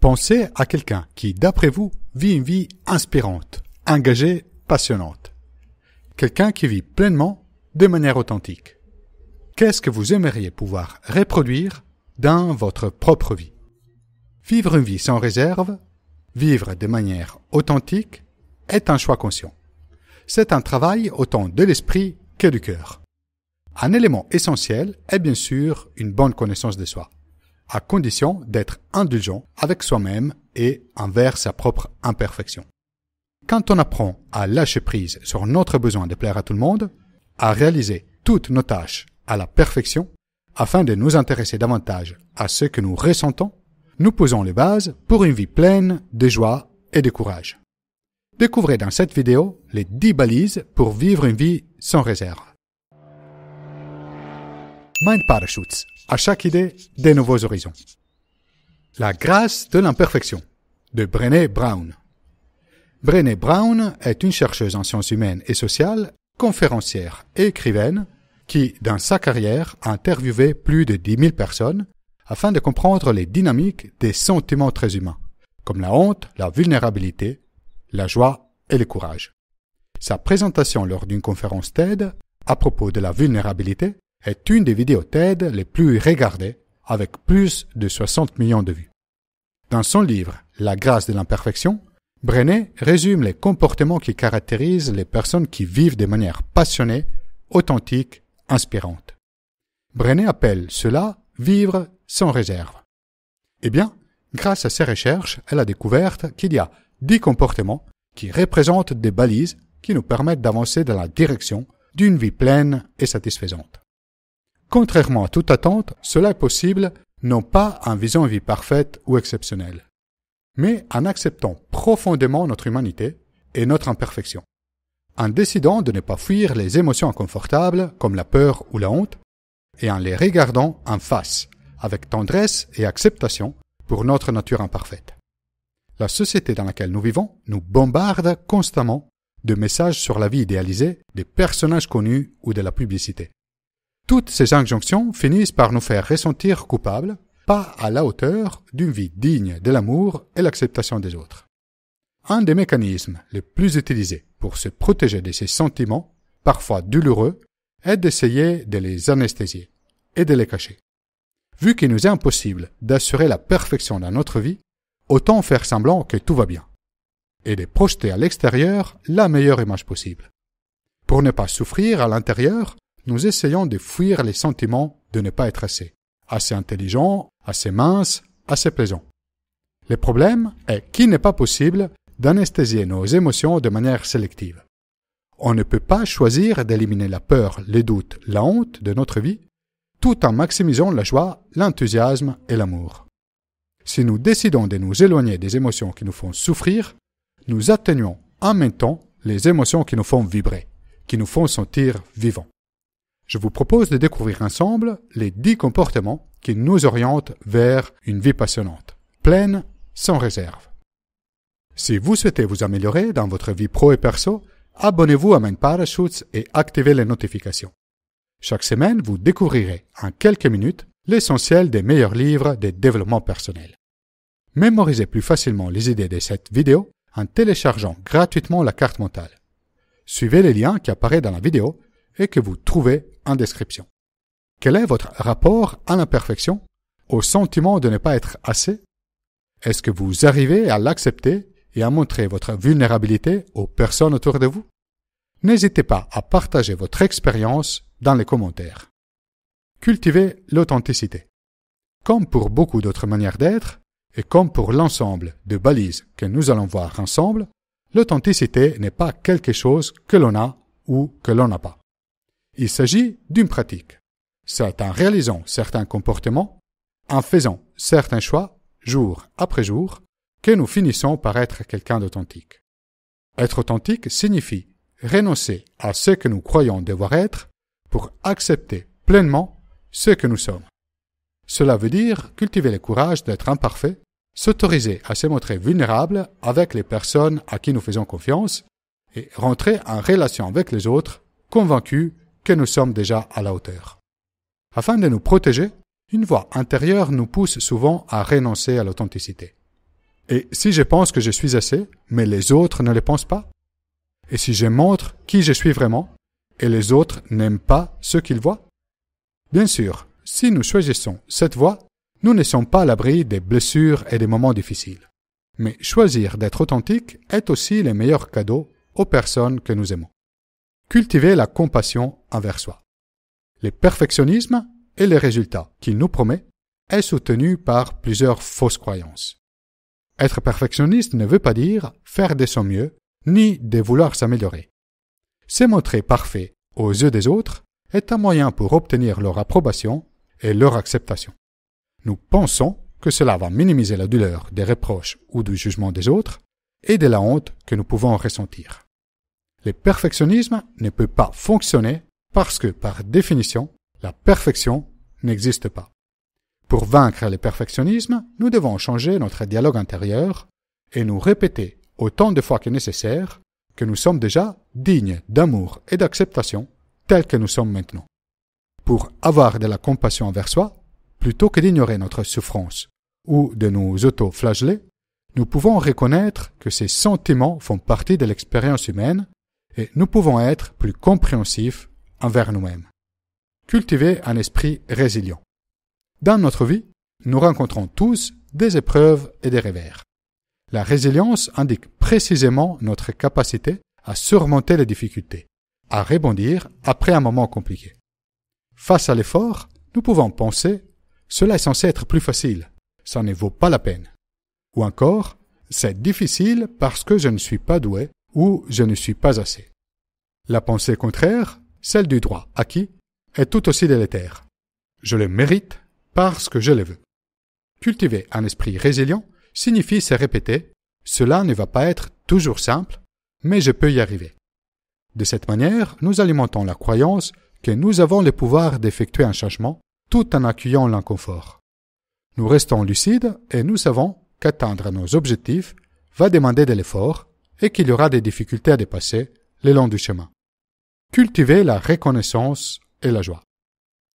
Pensez à quelqu'un qui, d'après vous, vit une vie inspirante, engagée, passionnante. Quelqu'un qui vit pleinement de manière authentique. Qu'est-ce que vous aimeriez pouvoir reproduire dans votre propre vie Vivre une vie sans réserve, vivre de manière authentique, est un choix conscient. C'est un travail autant de l'esprit que du cœur. Un élément essentiel est bien sûr une bonne connaissance de soi à condition d'être indulgent avec soi-même et envers sa propre imperfection. Quand on apprend à lâcher prise sur notre besoin de plaire à tout le monde, à réaliser toutes nos tâches à la perfection, afin de nous intéresser davantage à ce que nous ressentons, nous posons les bases pour une vie pleine de joie et de courage. Découvrez dans cette vidéo les 10 balises pour vivre une vie sans réserve. Mind Parachutes à chaque idée, des nouveaux horizons. La grâce de l'imperfection de Brené Brown. Brené Brown est une chercheuse en sciences humaines et sociales, conférencière et écrivaine qui, dans sa carrière, a interviewé plus de 10 000 personnes afin de comprendre les dynamiques des sentiments très humains, comme la honte, la vulnérabilité, la joie et le courage. Sa présentation lors d'une conférence TED à propos de la vulnérabilité est une des vidéos TED les plus regardées, avec plus de 60 millions de vues. Dans son livre La grâce de l'imperfection, Brené résume les comportements qui caractérisent les personnes qui vivent de manière passionnée, authentique, inspirante. Brené appelle cela vivre sans réserve. Eh bien, grâce à ses recherches, elle a découvert qu'il y a dix comportements qui représentent des balises qui nous permettent d'avancer dans la direction d'une vie pleine et satisfaisante contrairement à toute attente, cela est possible non pas en visant une vie parfaite ou exceptionnelle, mais en acceptant profondément notre humanité et notre imperfection, en décidant de ne pas fuir les émotions inconfortables comme la peur ou la honte, et en les regardant en face, avec tendresse et acceptation pour notre nature imparfaite. La société dans laquelle nous vivons nous bombarde constamment de messages sur la vie idéalisée des personnages connus ou de la publicité. Toutes ces injonctions finissent par nous faire ressentir coupables, pas à la hauteur d'une vie digne de l'amour et l'acceptation des autres. Un des mécanismes les plus utilisés pour se protéger de ces sentiments, parfois douloureux, est d'essayer de les anesthésier et de les cacher. Vu qu'il nous est impossible d'assurer la perfection dans notre vie, autant faire semblant que tout va bien et de projeter à l'extérieur la meilleure image possible. Pour ne pas souffrir à l'intérieur, nous essayons de fuir les sentiments de ne pas être assez, assez intelligent, assez mince, assez plaisant. Le problème est qu'il n'est pas possible d'anesthésier nos émotions de manière sélective. On ne peut pas choisir d'éliminer la peur, les doutes, la honte de notre vie, tout en maximisant la joie, l'enthousiasme et l'amour. Si nous décidons de nous éloigner des émotions qui nous font souffrir, nous atteignons en même temps les émotions qui nous font vibrer, qui nous font sentir vivants. Je vous propose de découvrir ensemble les 10 comportements qui nous orientent vers une vie passionnante, pleine, sans réserve. Si vous souhaitez vous améliorer dans votre vie pro et perso, abonnez-vous à Mind Parachutes et activez les notifications. Chaque semaine, vous découvrirez en quelques minutes l'essentiel des meilleurs livres de développement personnel. Mémorisez plus facilement les idées de cette vidéo en téléchargeant gratuitement la carte mentale. Suivez les liens qui apparaissent dans la vidéo et que vous trouvez en description. Quel est votre rapport à l'imperfection, au sentiment de ne pas être assez Est-ce que vous arrivez à l'accepter et à montrer votre vulnérabilité aux personnes autour de vous N'hésitez pas à partager votre expérience dans les commentaires. Cultivez l'authenticité. Comme pour beaucoup d'autres manières d'être, et comme pour l'ensemble de balises que nous allons voir ensemble, l'authenticité n'est pas quelque chose que l'on a ou que l'on n'a pas. Il s'agit d'une pratique. C'est en réalisant certains comportements, en faisant certains choix, jour après jour, que nous finissons par être quelqu'un d'authentique. Être authentique signifie renoncer à ce que nous croyons devoir être pour accepter pleinement ce que nous sommes. Cela veut dire cultiver le courage d'être imparfait, s'autoriser à se montrer vulnérable avec les personnes à qui nous faisons confiance et rentrer en relation avec les autres convaincus que nous sommes déjà à la hauteur. Afin de nous protéger, une voix intérieure nous pousse souvent à renoncer à l'authenticité. Et si je pense que je suis assez, mais les autres ne le pensent pas Et si je montre qui je suis vraiment, et les autres n'aiment pas ce qu'ils voient Bien sûr, si nous choisissons cette voie, nous ne sommes pas à l'abri des blessures et des moments difficiles. Mais choisir d'être authentique est aussi le meilleur cadeau aux personnes que nous aimons cultiver la compassion envers soi. Le perfectionnisme et les résultats qu'il nous promet est soutenu par plusieurs fausses croyances. Être perfectionniste ne veut pas dire faire de son mieux, ni de vouloir s'améliorer. Se montrer parfait aux yeux des autres est un moyen pour obtenir leur approbation et leur acceptation. Nous pensons que cela va minimiser la douleur des reproches ou du jugement des autres et de la honte que nous pouvons ressentir. Le perfectionnisme ne peut pas fonctionner parce que, par définition, la perfection n'existe pas. Pour vaincre le perfectionnisme, nous devons changer notre dialogue intérieur et nous répéter autant de fois que nécessaire que nous sommes déjà dignes d'amour et d'acceptation tels que nous sommes maintenant. Pour avoir de la compassion envers soi, plutôt que d'ignorer notre souffrance ou de nous auto-flageller, nous pouvons reconnaître que ces sentiments font partie de l'expérience humaine et nous pouvons être plus compréhensifs envers nous-mêmes. Cultiver un esprit résilient. Dans notre vie, nous rencontrons tous des épreuves et des revers. La résilience indique précisément notre capacité à surmonter les difficultés, à rebondir après un moment compliqué. Face à l'effort, nous pouvons penser cela est censé être plus facile, ça ne vaut pas la peine. Ou encore, c'est difficile parce que je ne suis pas doué ou je ne suis pas assez. La pensée contraire, celle du droit acquis, est tout aussi délétère. Je le mérite parce que je le veux. Cultiver un esprit résilient signifie se répéter cela ne va pas être toujours simple, mais je peux y arriver. De cette manière, nous alimentons la croyance que nous avons le pouvoir d'effectuer un changement tout en accueillant l'inconfort. Nous restons lucides et nous savons qu'atteindre nos objectifs va demander de l'effort et qu'il y aura des difficultés à dépasser le long du chemin. Cultiver la reconnaissance et la joie.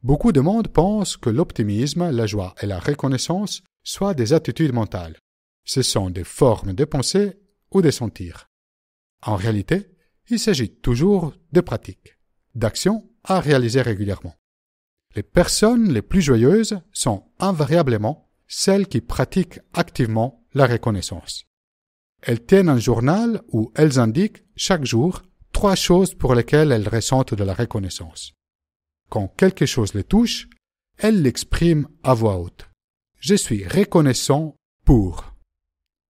Beaucoup de monde pense que l'optimisme, la joie et la reconnaissance soient des attitudes mentales. Ce sont des formes de penser ou de sentir. En réalité, il s'agit toujours de pratiques, d'actions à réaliser régulièrement. Les personnes les plus joyeuses sont invariablement celles qui pratiquent activement la reconnaissance. Elles tiennent un journal où elles indiquent chaque jour trois choses pour lesquelles elles ressentent de la reconnaissance. Quand quelque chose les touche, elles l'expriment à voix haute. Je suis reconnaissant pour.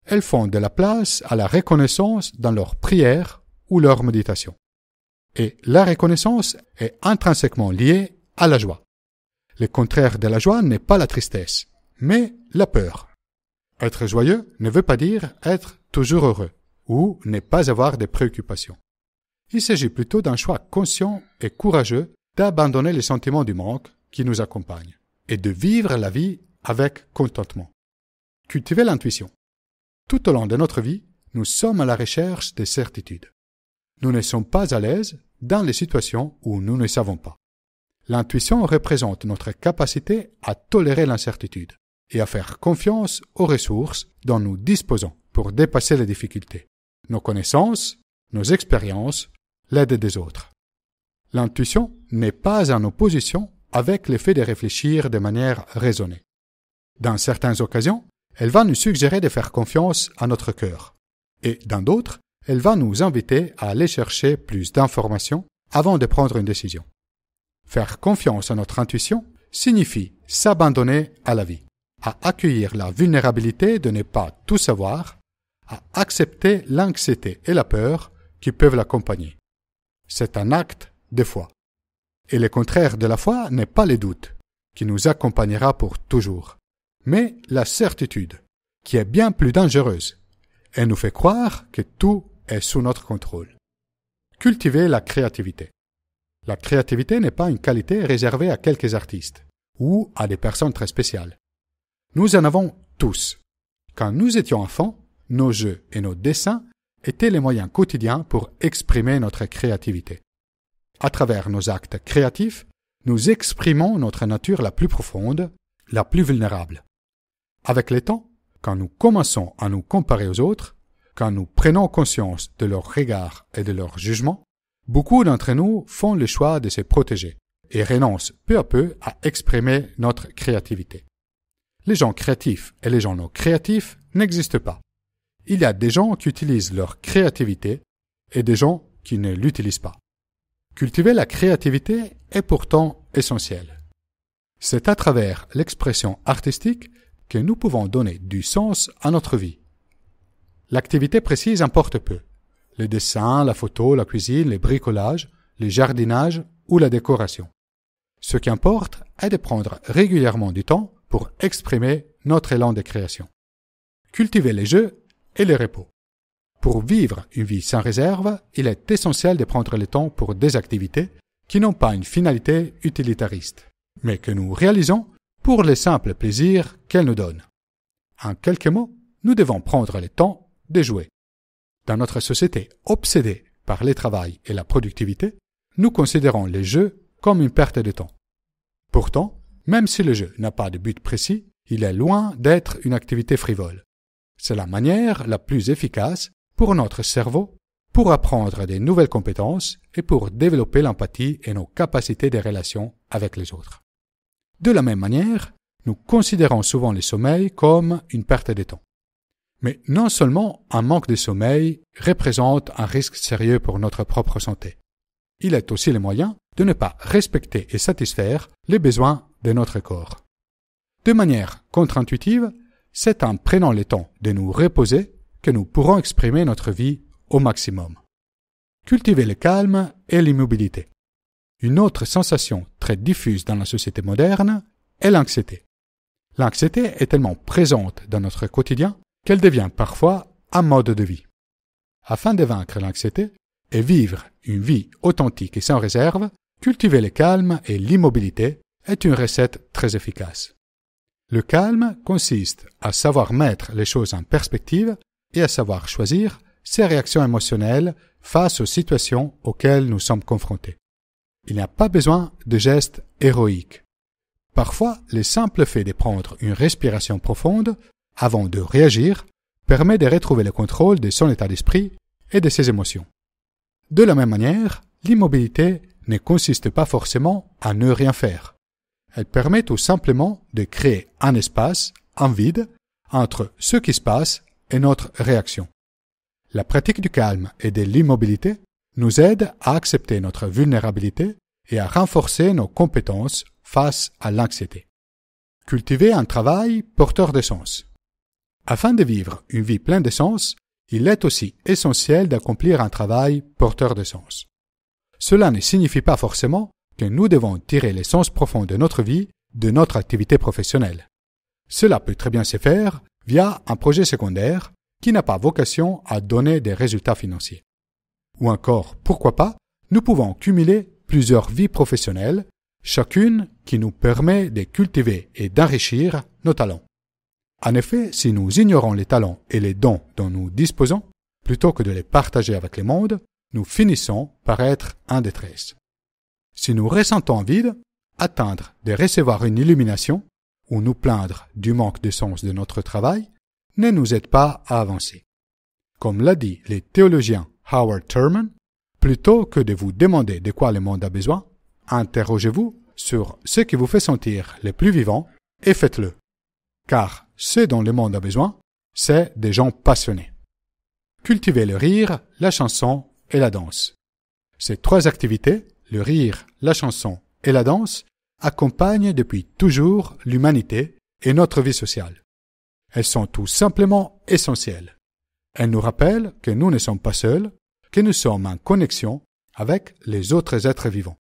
Elles font de la place à la reconnaissance dans leur prière ou leur méditation. Et la reconnaissance est intrinsèquement liée à la joie. Le contraire de la joie n'est pas la tristesse, mais la peur. Être joyeux ne veut pas dire être toujours heureux ou ne pas avoir des préoccupations. Il s'agit plutôt d'un choix conscient et courageux d'abandonner les sentiments du manque qui nous accompagnent et de vivre la vie avec contentement. Cultiver l'intuition. Tout au long de notre vie, nous sommes à la recherche des certitudes. Nous ne sommes pas à l'aise dans les situations où nous ne savons pas. L'intuition représente notre capacité à tolérer l'incertitude, et à faire confiance aux ressources dont nous disposons pour dépasser les difficultés, nos connaissances, nos expériences, l'aide des autres. L'intuition n'est pas en opposition avec l'effet de réfléchir de manière raisonnée. Dans certaines occasions, elle va nous suggérer de faire confiance à notre cœur, et dans d'autres, elle va nous inviter à aller chercher plus d'informations avant de prendre une décision. Faire confiance à notre intuition signifie s'abandonner à la vie à accueillir la vulnérabilité de ne pas tout savoir, à accepter l'anxiété et la peur qui peuvent l'accompagner. C'est un acte de foi. Et le contraire de la foi n'est pas le doute, qui nous accompagnera pour toujours, mais la certitude, qui est bien plus dangereuse. Elle nous fait croire que tout est sous notre contrôle. Cultiver la créativité. La créativité n'est pas une qualité réservée à quelques artistes ou à des personnes très spéciales. Nous en avons tous. Quand nous étions enfants, nos jeux et nos dessins étaient les moyens quotidiens pour exprimer notre créativité. À travers nos actes créatifs, nous exprimons notre nature la plus profonde, la plus vulnérable. Avec le temps, quand nous commençons à nous comparer aux autres, quand nous prenons conscience de leurs regards et de leurs jugements, beaucoup d'entre nous font le choix de se protéger et renoncent peu à peu à exprimer notre créativité les gens créatifs et les gens non créatifs n'existent pas. Il y a des gens qui utilisent leur créativité et des gens qui ne l'utilisent pas. Cultiver la créativité est pourtant essentiel. C'est à travers l'expression artistique que nous pouvons donner du sens à notre vie. L'activité précise importe peu. Les dessins, la photo, la cuisine, les bricolages, le jardinage ou la décoration. Ce qui importe est de prendre régulièrement du temps pour exprimer notre élan de création. Cultiver les jeux et les repos. Pour vivre une vie sans réserve, il est essentiel de prendre le temps pour des activités qui n'ont pas une finalité utilitariste, mais que nous réalisons pour les simples plaisirs qu'elles nous donnent. En quelques mots, nous devons prendre le temps de jouer. Dans notre société obsédée par le travail et la productivité, nous considérons les jeux comme une perte de temps. Pourtant, même si le jeu n'a pas de but précis, il est loin d'être une activité frivole. C'est la manière la plus efficace pour notre cerveau, pour apprendre des nouvelles compétences et pour développer l'empathie et nos capacités de relations avec les autres. De la même manière, nous considérons souvent le sommeil comme une perte de temps. Mais non seulement un manque de sommeil représente un risque sérieux pour notre propre santé, il est aussi le moyen de ne pas respecter et satisfaire les besoins de notre corps. De manière contre-intuitive, c'est en prenant le temps de nous reposer que nous pourrons exprimer notre vie au maximum. Cultiver le calme et l'immobilité. Une autre sensation très diffuse dans la société moderne est l'anxiété. L'anxiété est tellement présente dans notre quotidien qu'elle devient parfois un mode de vie. Afin de vaincre l'anxiété et vivre une vie authentique et sans réserve, cultiver le calme et l'immobilité est une recette très efficace. Le calme consiste à savoir mettre les choses en perspective et à savoir choisir ses réactions émotionnelles face aux situations auxquelles nous sommes confrontés. Il n'y a pas besoin de gestes héroïques. Parfois, le simple fait de prendre une respiration profonde avant de réagir permet de retrouver le contrôle de son état d'esprit et de ses émotions. De la même manière, l'immobilité ne consiste pas forcément à ne rien faire elle permet tout simplement de créer un espace, un vide, entre ce qui se passe et notre réaction. La pratique du calme et de l'immobilité nous aide à accepter notre vulnérabilité et à renforcer nos compétences face à l'anxiété. Cultiver un travail porteur de sens. Afin de vivre une vie pleine de sens, il est aussi essentiel d'accomplir un travail porteur de sens. Cela ne signifie pas forcément que nous devons tirer les sens profonds de notre vie de notre activité professionnelle. Cela peut très bien se faire via un projet secondaire qui n'a pas vocation à donner des résultats financiers. Ou encore, pourquoi pas, nous pouvons cumuler plusieurs vies professionnelles, chacune qui nous permet de cultiver et d'enrichir nos talents. En effet, si nous ignorons les talents et les dons dont nous disposons, plutôt que de les partager avec le monde, nous finissons par être en détresse si nous ressentons vide, atteindre de recevoir une illumination ou nous plaindre du manque de sens de notre travail ne nous aide pas à avancer. Comme l'a dit le théologien Howard Thurman, plutôt que de vous demander de quoi le monde a besoin, interrogez-vous sur ce qui vous fait sentir le plus vivant et faites-le. Car ce dont le monde a besoin, c'est des gens passionnés. Cultivez le rire, la chanson et la danse. Ces trois activités le rire, la chanson et la danse accompagnent depuis toujours l'humanité et notre vie sociale. Elles sont tout simplement essentielles. Elles nous rappellent que nous ne sommes pas seuls, que nous sommes en connexion avec les autres êtres vivants.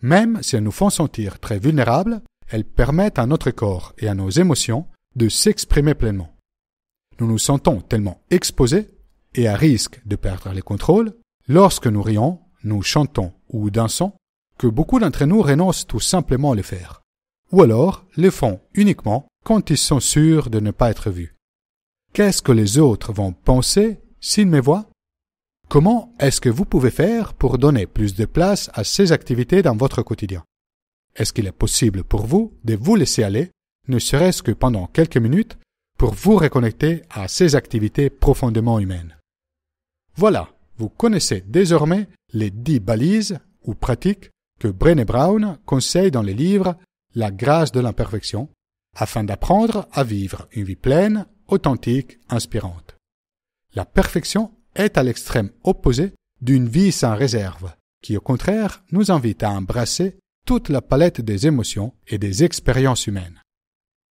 Même si elles nous font sentir très vulnérables, elles permettent à notre corps et à nos émotions de s'exprimer pleinement. Nous nous sentons tellement exposés et à risque de perdre les contrôles lorsque nous rions, nous chantons ou d'un son que beaucoup d'entre nous renoncent tout simplement à le faire, ou alors le font uniquement quand ils sont sûrs de ne pas être vus. Qu'est-ce que les autres vont penser s'ils me voient Comment est-ce que vous pouvez faire pour donner plus de place à ces activités dans votre quotidien Est-ce qu'il est possible pour vous de vous laisser aller, ne serait-ce que pendant quelques minutes, pour vous reconnecter à ces activités profondément humaines Voilà, vous connaissez désormais les dix balises ou pratiques que Brené Brown conseille dans les livres « La grâce de l'imperfection, afin d'apprendre à vivre une vie pleine, authentique, inspirante. La perfection est à l'extrême opposé d'une vie sans réserve, qui au contraire nous invite à embrasser toute la palette des émotions et des expériences humaines.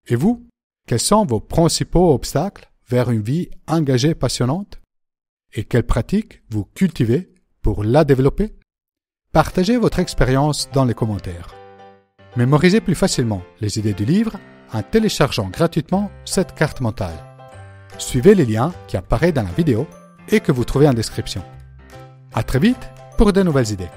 Et vous, quels sont vos principaux obstacles vers une vie engagée passionnante et quelles pratiques vous cultivez pour la développer Partagez votre expérience dans les commentaires. Mémorisez plus facilement les idées du livre en téléchargeant gratuitement cette carte mentale. Suivez les liens qui apparaissent dans la vidéo et que vous trouvez en description. À très vite pour de nouvelles idées.